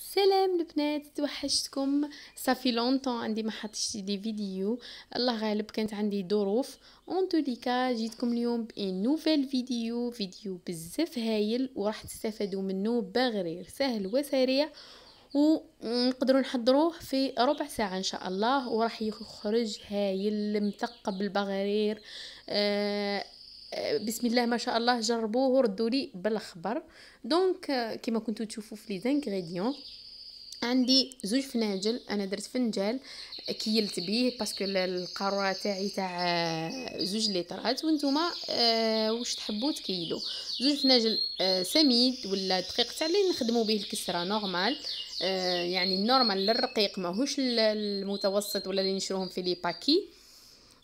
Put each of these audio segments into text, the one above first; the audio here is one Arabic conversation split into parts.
سلام البنات توحشتكم صافي لونطون عندي ما حطيتش دي فيديو الله غالب كانت عندي ظروف اون توليكا جيتكم اليوم بان نوفيل فيديو فيديو بزاف هايل وراح تستفادوا منه بغرير سهل وسريع ونقدروا نحضروه في ربع ساعة إن شاء الله وراح يخرج هايل مثقب البغرير آه بسم الله ما شاء الله جربوه وردوا لي بالخبر دونك euh, كما كنتو تشوفوا في لي زانغريديون عندي زوج فناجل انا درت فنجال كيلت بيه باسكو القاروره تاعي تاع آه، زوج ليترات وانتم آه واش تحبوا تكيلو زوج فناجل آه سميد ولا دقيق تاع اللي نخدموا به الكسره نورمال آه يعني نورمال للرقيق ماهوش المتوسط ولا اللي نشروهم في لي باكي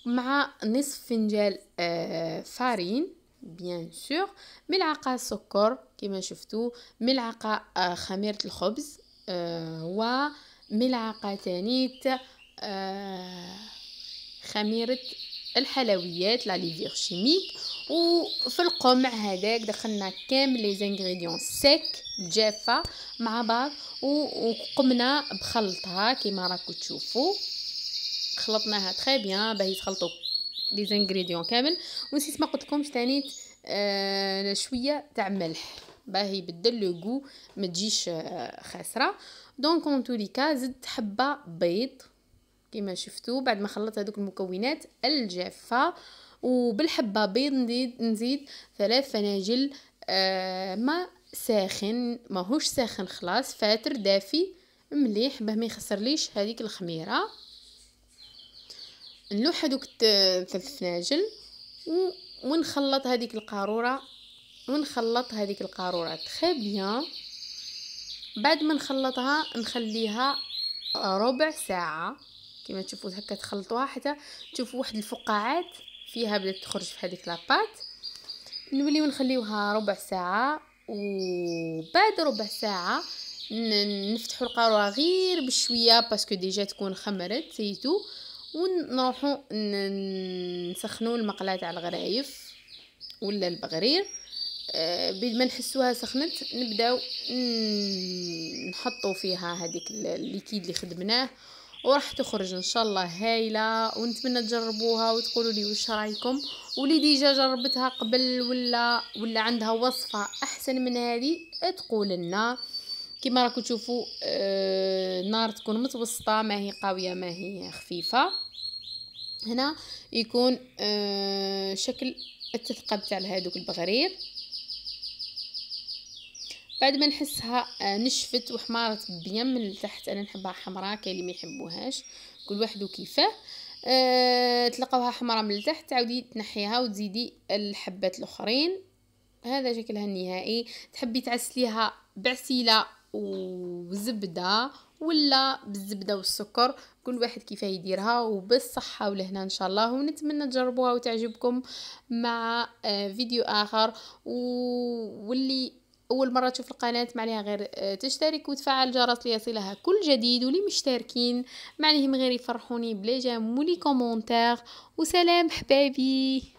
مع نصف فنجال آه، فارين بيان سور ملعقه سكر كما شفتوا ملعقه آه، خميره الخبز آه، وملعقه تانيت خميره الحلويات لا ليفير شيميك وفي القمع هذاك دخلنا كامل لي زانغريديون سيك الجافه مع بعض وقمنا بخلطها كما راكم تشوفوا خلطناها تري بيان باه يتخلطوا لي زانغريديون كامل ونسيت ما قلت لكمش ثاني آه شويه تاع ملح باه يبدل لو غو ما تجيش آه، خاسره دونك اون تولي كا زدت حبه بيض كما شفتوا بعد ما خلطت هذوك المكونات الجافه وبالحبه بيض نزيد نزيد ثلاث فناجل آه ما ساخن ماهوش ساخن خلاص فاتر دافي مليح باه ما يخسرليش هذيك الخميره نلوح هذوك ثلاث فناجل ونخلط هذيك القاروره ونخلط هذيك القاروره تري بيان بعد ما نخلطها نخليها ربع ساعه كما تشوفوا هكا تخلطوها حتى تشوفوا واحد الفقاعات فيها بدات تخرج في هذيك لاباط نوليو نخليوها ربع ساعه وبعد ربع ساعه نفتحوا القاروره غير بشويه باسكو ديجا تكون خمرت سيتو ونروحو نسخنو المقلاة تاع الغرايف ولا البغرير آه، بيد ما نحسوها سخنت نبداو نحطو فيها هذيك الليكيد اللي خدمناه وراح تخرج ان شاء الله هايله ونتمنى تجربوها وتقولوا لي واش رايكم واللي ديجا جربتها قبل ولا ولا عندها وصفه احسن من هذه تقول لنا كما راكم تشوفوا آه، النار تكون متوسطه ما هي قويه ما هي خفيفه هنا يكون آه شكل التثقب تاع هذوك البغرير بعد ما نحسها آه، نشفت وحمارت بيم من التحت انا نحبها حمراء كاين اللي ما يحبوهاش كل واحد وكيفاه أه تلقاوها حمراء من التحت تعاودي تنحيها وتزيدي الحبات الاخرين هذا شكلها النهائي تحبي تعسليها بعسيله وزبده ولا بالزبده والسكر كل واحد كيف يديرها وبالصحه ولهنا ان شاء الله ونتمنى تجربوها وتعجبكم مع آه، فيديو اخر واللي اول مره تشوف القناه ما عليها غير آه، تشترك وتفعل الجرس ليصلها كل جديد ولي مشتركين ما عليهم غير يفرحوني بلي جام ولي كومونتير وسلام حبايبي